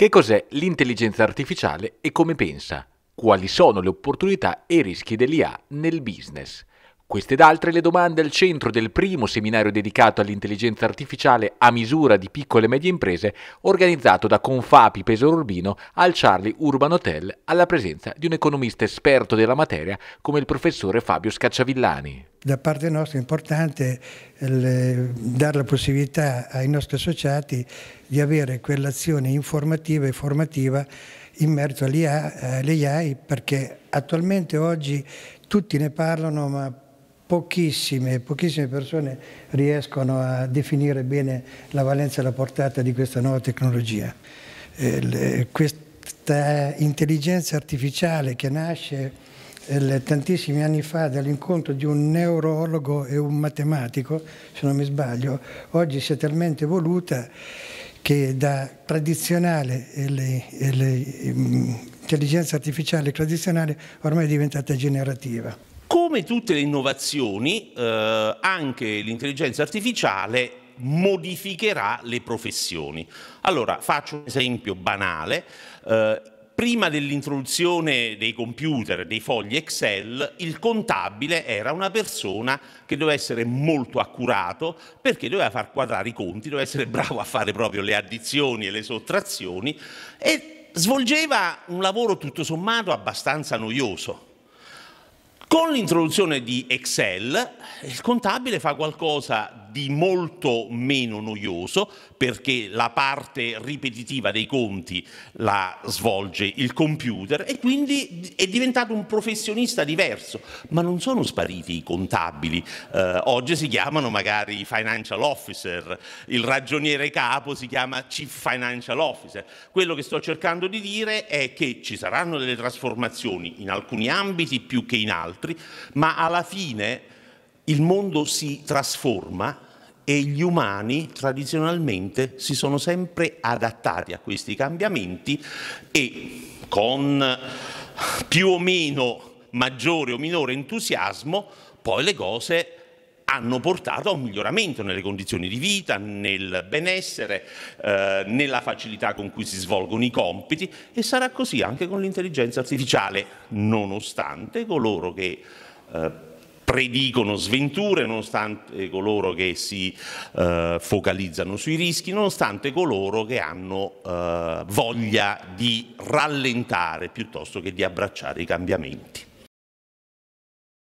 Che cos'è l'intelligenza artificiale e come pensa? Quali sono le opportunità e i rischi dell'IA nel business? Queste ed altre le domande al centro del primo seminario dedicato all'intelligenza artificiale a misura di piccole e medie imprese organizzato da Confapi Pesaro Urbino al Charlie Urban Hotel alla presenza di un economista esperto della materia come il professore Fabio Scacciavillani. Da parte nostra è importante eh, dare la possibilità ai nostri associati di avere quell'azione informativa e formativa in merito all'IA, all'AI perché attualmente oggi tutti ne parlano ma Pochissime, pochissime, persone riescono a definire bene la valenza e la portata di questa nuova tecnologia. Eh, le, eh, questa intelligenza artificiale che nasce eh, tantissimi anni fa dall'incontro di un neurologo e un matematico, se non mi sbaglio, oggi si è talmente evoluta che da tradizionale eh, le, eh, le, l'intelligenza mm, artificiale tradizionale ormai è diventata generativa. Come tutte le innovazioni, eh, anche l'intelligenza artificiale modificherà le professioni. Allora, faccio un esempio banale. Eh, prima dell'introduzione dei computer, dei fogli Excel, il contabile era una persona che doveva essere molto accurato perché doveva far quadrare i conti, doveva essere bravo a fare proprio le addizioni e le sottrazioni e svolgeva un lavoro tutto sommato abbastanza noioso con l'introduzione di Excel, il contabile fa qualcosa di molto meno noioso perché la parte ripetitiva dei conti la svolge il computer e quindi è diventato un professionista diverso, ma non sono spariti i contabili, eh, oggi si chiamano magari i financial officer, il ragioniere capo si chiama chief financial officer. Quello che sto cercando di dire è che ci saranno delle trasformazioni in alcuni ambiti più che in altri, ma alla fine il mondo si trasforma e gli umani tradizionalmente si sono sempre adattati a questi cambiamenti e con più o meno maggiore o minore entusiasmo poi le cose hanno portato a un miglioramento nelle condizioni di vita, nel benessere, eh, nella facilità con cui si svolgono i compiti e sarà così anche con l'intelligenza artificiale, nonostante coloro che eh, predicono sventure, nonostante coloro che si eh, focalizzano sui rischi, nonostante coloro che hanno eh, voglia di rallentare piuttosto che di abbracciare i cambiamenti.